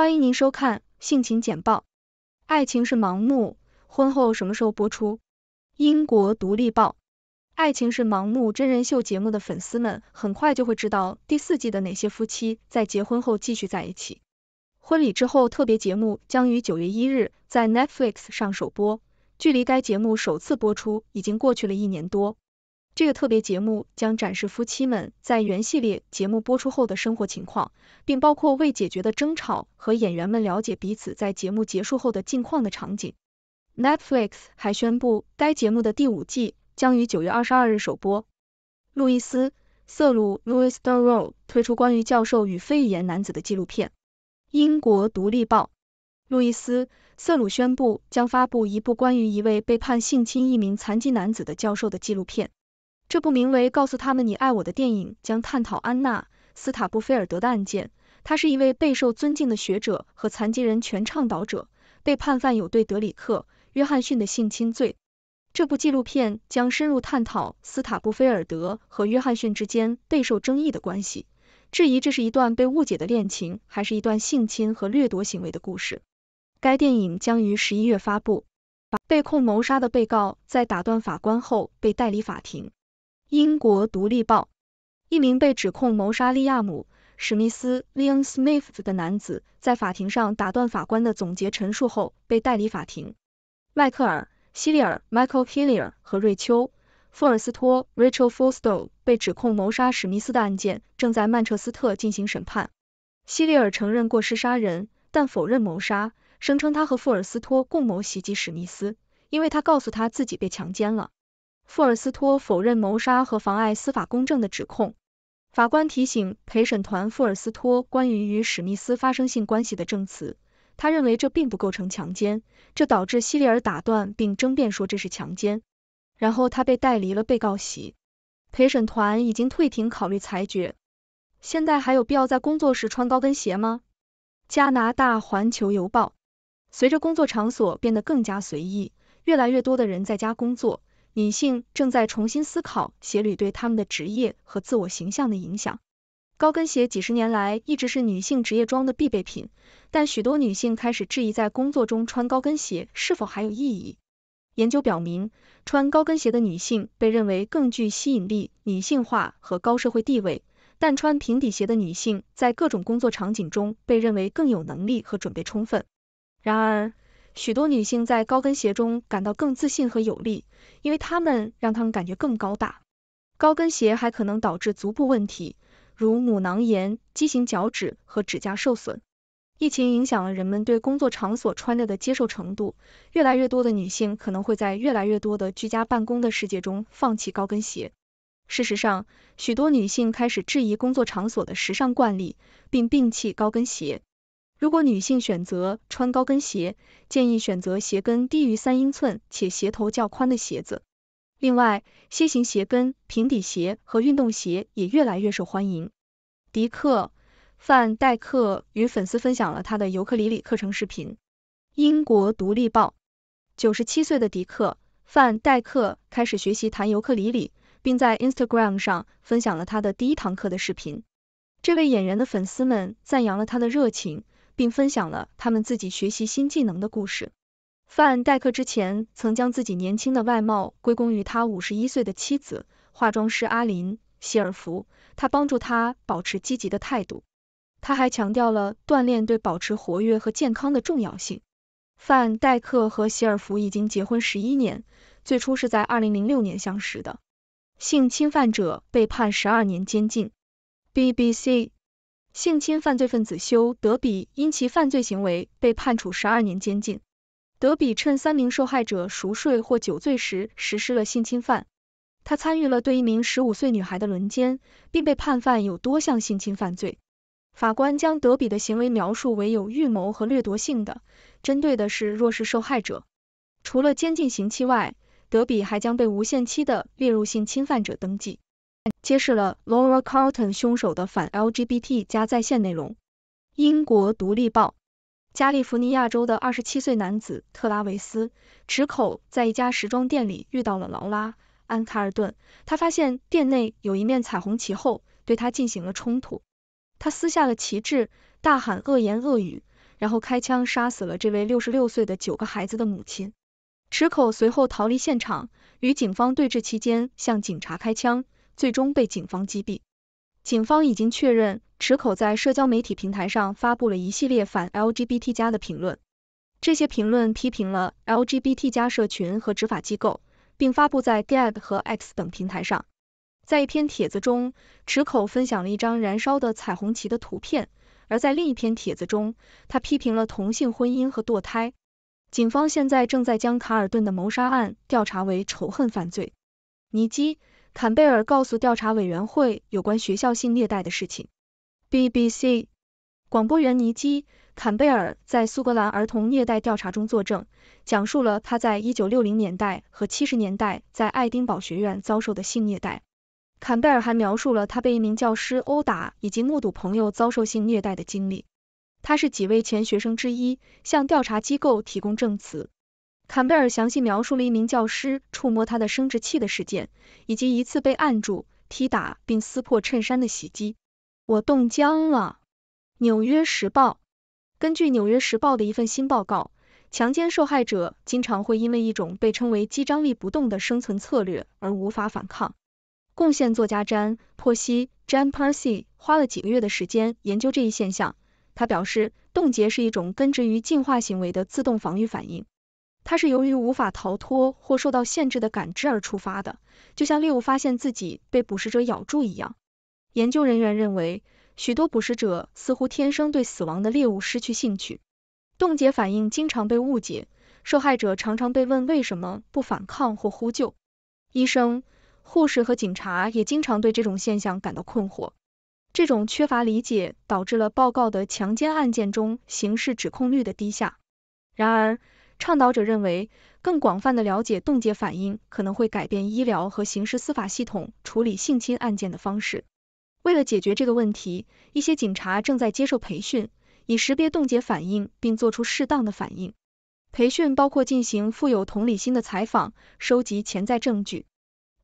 欢迎您收看《性情简报》。爱情是盲目，婚后什么时候播出？《英国独立报》：爱情是盲目真人秀节目的粉丝们很快就会知道第四季的哪些夫妻在结婚后继续在一起。婚礼之后特别节目将于九月一日在 Netflix 上首播，距离该节目首次播出已经过去了一年多。这个特别节目将展示夫妻们在原系列节目播出后的生活情况，并包括未解决的争吵和演员们了解彼此在节目结束后的近况的场景。Netflix 还宣布，该节目的第五季将于九月二十二日首播。路易斯·瑟鲁 （Louis d e r o 推出关于教授与非语言男子的纪录片。英国《独立报》：路易斯·瑟鲁宣布将发布一部关于一位被判性侵一名残疾男子的教授的纪录片。这部名为《告诉他们你爱我》的电影将探讨安娜·斯塔布菲尔德的案件。他是一位备受尊敬的学者和残疾人权倡导者，被判犯有对德里克·约翰逊的性侵罪。这部纪录片将深入探讨斯塔布菲尔德和约翰逊之间备受争议的关系，质疑这是一段被误解的恋情，还是一段性侵和掠夺行为的故事。该电影将于十一月发布。被控谋杀的被告在打断法官后被带离法庭。英国《独立报》：一名被指控谋杀利亚姆·史密斯 （Leon Smith） 的男子在法庭上打断法官的总结陈述后被带离法庭。迈克尔·希利尔 （Michael Hillier） 和瑞秋·福尔斯托 （Rachel Forstall） 被指控谋杀史密斯的案件正在曼彻斯特进行审判。希利尔承认过失杀人，但否认谋杀，声称他和福尔斯托共谋袭击史密斯，因为他告诉他自己被强奸了。富尔斯托否认谋杀和妨碍司法公正的指控。法官提醒陪审团，富尔斯托关于与史密斯发生性关系的证词，他认为这并不构成强奸。这导致希利尔打断并争辩说这是强奸。然后他被带离了被告席。陪审团已经退庭考虑裁决。现在还有必要在工作时穿高跟鞋吗？加拿大环球邮报。随着工作场所变得更加随意，越来越多的人在家工作。女性正在重新思考鞋履对她们的职业和自我形象的影响。高跟鞋几十年来一直是女性职业装的必备品，但许多女性开始质疑在工作中穿高跟鞋是否还有意义。研究表明，穿高跟鞋的女性被认为更具吸引力、女性化和高社会地位，但穿平底鞋的女性在各种工作场景中被认为更有能力和准备充分。然而，许多女性在高跟鞋中感到更自信和有力，因为它们让她们感觉更高大。高跟鞋还可能导致足部问题，如拇囊炎、畸形脚趾和指甲受损。疫情影响了人们对工作场所穿着的接受程度，越来越多的女性可能会在越来越多的居家办公的世界中放弃高跟鞋。事实上，许多女性开始质疑工作场所的时尚惯例，并摒弃高跟鞋。如果女性选择穿高跟鞋，建议选择鞋跟低于三英寸且鞋头较宽的鞋子。另外，楔形鞋跟、平底鞋和运动鞋也越来越受欢迎。迪克·范戴克与粉丝分享了他的尤克里里课程视频。英国《独立报》：九十七岁的迪克·范戴克开始学习弹尤克里里，并在 Instagram 上分享了他的第一堂课的视频。这位演员的粉丝们赞扬了他的热情。并分享了他们自己学习新技能的故事。范戴克之前曾将自己年轻的外貌归功于他五十一岁的妻子化妆师阿林希尔福，他帮助他保持积极的态度。他还强调了锻炼对保持活跃和健康的重要性。范戴克和希尔福已经结婚十一年，最初是在二零零六年相识的。性侵犯者被判十二年监禁。BBC。性侵犯罪分子休德比因其犯罪行为被判处十二年监禁。德比趁三名受害者熟睡或酒醉时实施了性侵犯，他参与了对一名十五岁女孩的轮奸，并被判犯有多项性侵犯罪。法官将德比的行为描述为有预谋和掠夺性的，针对的是弱势受害者。除了监禁刑期外，德比还将被无限期的列入性侵犯者登记。揭示了 Laura Carlton 凶手的反 LGBT 加在线内容。英国《独立报》，加利福尼亚州的二十七岁男子特拉维斯池口在一家时装店里遇到了劳拉·安卡尔顿，他发现店内有一面彩虹旗后，对他进行了冲突。他撕下了旗帜，大喊恶言恶语，然后开枪杀死了这位六十六岁的九个孩子的母亲。池口随后逃离现场，与警方对峙期间向警察开枪。最终被警方击毙。警方已经确认，池口在社交媒体平台上发布了一系列反 LGBT 加的评论。这些评论批评了 LGBT 加社群和执法机构，并发布在 Gag 和 X 等平台上。在一篇帖子中，池口分享了一张燃烧的彩虹旗的图片；而在另一篇帖子中，他批评了同性婚姻和堕胎。警方现在正在将卡尔顿的谋杀案调查为仇恨犯罪。尼基。坎贝尔告诉调查委员会有关学校性虐待的事情。BBC 广播员尼基·坎贝尔在苏格兰儿童虐待调查中作证，讲述了他在1960年代和70年代在爱丁堡学院遭受的性虐待。坎贝尔还描述了他被一名教师殴打，以及目睹朋友遭受性虐待的经历。他是几位前学生之一，向调查机构提供证词。坎贝尔详细描述了一名教师触摸他的生殖器的事件，以及一次被按住、踢打并撕破衬衫的袭击。我冻僵了。纽约时报根据纽约时报的一份新报告，强奸受害者经常会因为一种被称为肌张力不动的生存策略而无法反抗。贡献作家詹珀西 （Jan Percy） 花了几个月的时间研究这一现象。他表示，冻结是一种根植于进化行为的自动防御反应。它是由于无法逃脱或受到限制的感知而触发的，就像猎物发现自己被捕食者咬住一样。研究人员认为，许多捕食者似乎天生对死亡的猎物失去兴趣。冻结反应经常被误解，受害者常常被问为什么不反抗或呼救。医生、护士和警察也经常对这种现象感到困惑。这种缺乏理解导致了报告的强奸案件中刑事指控率的低下。然而。倡导者认为，更广泛的了解冻结反应可能会改变医疗和刑事司法系统处理性侵案件的方式。为了解决这个问题，一些警察正在接受培训，以识别冻结反应并做出适当的反应。培训包括进行富有同理心的采访，收集潜在证据。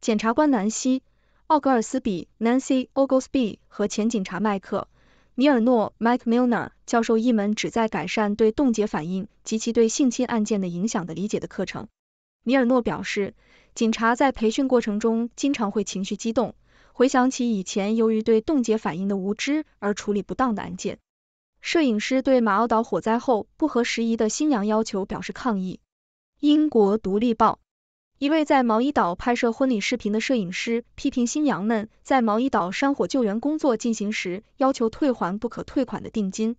检察官南希·奥格尔斯比 （Nancy Oglesby） 和前警察麦克。米尔诺 （Mike Milner） 教授一门旨在改善对冻结反应及其对性侵案件的影响的理解的课程。米尔诺表示，警察在培训过程中经常会情绪激动，回想起以前由于对冻结反应的无知而处理不当的案件。摄影师对马奥岛火灾后不合时宜的新娘要求表示抗议。英国独立报。一位在毛伊岛拍摄婚礼视频的摄影师批评新娘们在毛伊岛山火救援工作进行时要求退还不可退款的定金。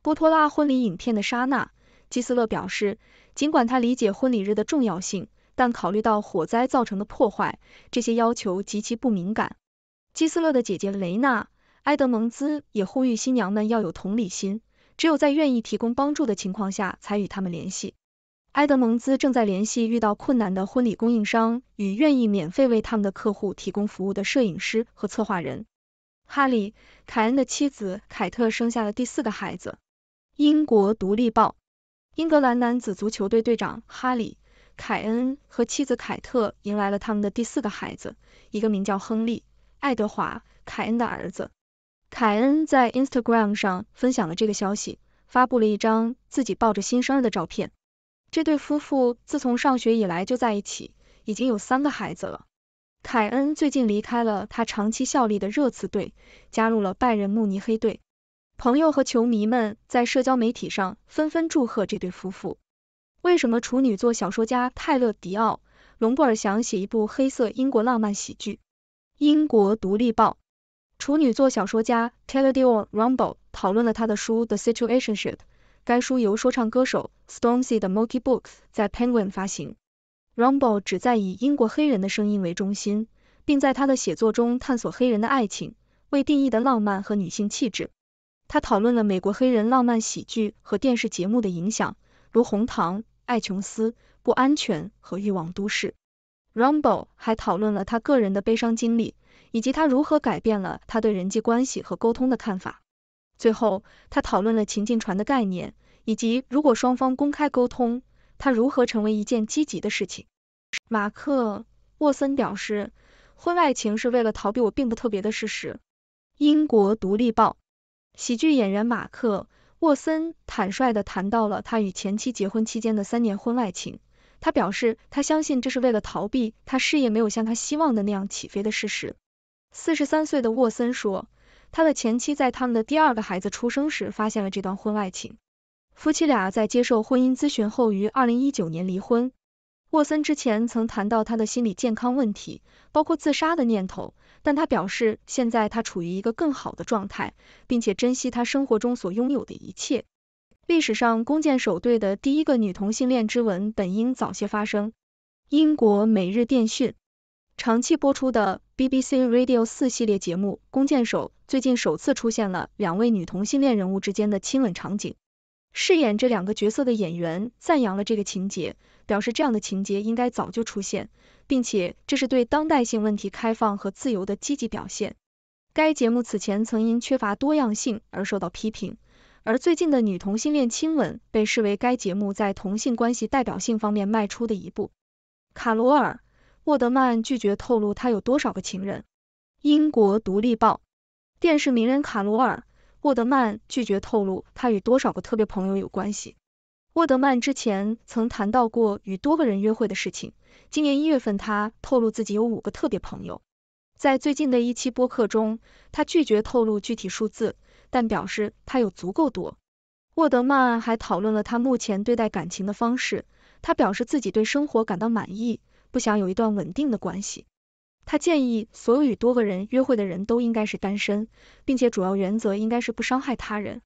波托拉婚礼影片的莎娜·基斯勒表示，尽管他理解婚礼日的重要性，但考虑到火灾造成的破坏，这些要求极其不敏感。基斯勒的姐姐雷娜·埃德蒙兹也呼吁新娘们要有同理心，只有在愿意提供帮助的情况下才与他们联系。埃德蒙兹正在联系遇到困难的婚礼供应商与愿意免费为他们的客户提供服务的摄影师和策划人。哈利·凯恩的妻子凯特生下了第四个孩子。英国独立报：英格兰男子足球队队长哈利·凯恩和妻子凯特迎来了他们的第四个孩子，一个名叫亨利·爱德华·凯恩的儿子。凯恩在 Instagram 上分享了这个消息，发布了一张自己抱着新生儿的照片。这对夫妇自从上学以来就在一起，已经有三个孩子了。凯恩最近离开了他长期效力的热刺队，加入了拜仁慕尼黑队。朋友和球迷们在社交媒体上纷纷祝贺这对夫妇。为什么处女座小说家泰勒·迪奥·隆布尔想写一部黑色英国浪漫喜剧？英国独立报：处女座小说家 Taylor d i o r Rumble 讨论了他的书《The Situationship》。该书由说唱歌手 Stormzy 的 m o l k i Books 在 Penguin 发行。Rumble 只在以英国黑人的声音为中心，并在他的写作中探索黑人的爱情、未定义的浪漫和女性气质。他讨论了美国黑人浪漫喜剧和电视节目的影响，如《红糖》、《爱琼斯》、《不安全》和《欲望都市》。Rumble 还讨论了他个人的悲伤经历，以及他如何改变了他对人际关系和沟通的看法。最后，他讨论了情境传的概念，以及如果双方公开沟通，它如何成为一件积极的事情。马克·沃森表示，婚外情是为了逃避我并不特别的事实。英国独立报喜剧演员马克·沃森坦率地谈到了他与前妻结婚期间的三年婚外情，他表示他相信这是为了逃避他事业没有像他希望的那样起飞的事实。四十三岁的沃森说。他的前妻在他们的第二个孩子出生时发现了这段婚外情，夫妻俩在接受婚姻咨询后于二零一九年离婚。沃森之前曾谈到他的心理健康问题，包括自杀的念头，但他表示现在他处于一个更好的状态，并且珍惜他生活中所拥有的一切。历史上弓箭手队的第一个女同性恋之吻本应早些发生。英国每日电讯长期播出的。BBC Radio 四系列节目《弓箭手》最近首次出现了两位女同性恋人物之间的亲吻场景。饰演这两个角色的演员赞扬了这个情节，表示这样的情节应该早就出现，并且这是对当代性问题开放和自由的积极表现。该节目此前曾因缺乏多样性而受到批评，而最近的女同性恋亲吻被视为该节目在同性关系代表性方面迈出的一步。卡罗尔。沃德曼拒绝透露他有多少个情人。英国独立报电视名人卡罗尔·沃德曼拒绝透露他与多少个特别朋友有关系。沃德曼之前曾谈到过与多个人约会的事情。今年一月份，他透露自己有五个特别朋友。在最近的一期播客中，他拒绝透露具体数字，但表示他有足够多。沃德曼还讨论了他目前对待感情的方式。他表示自己对生活感到满意。不想有一段稳定的关系，他建议所有与多个人约会的人都应该是单身，并且主要原则应该是不伤害他人。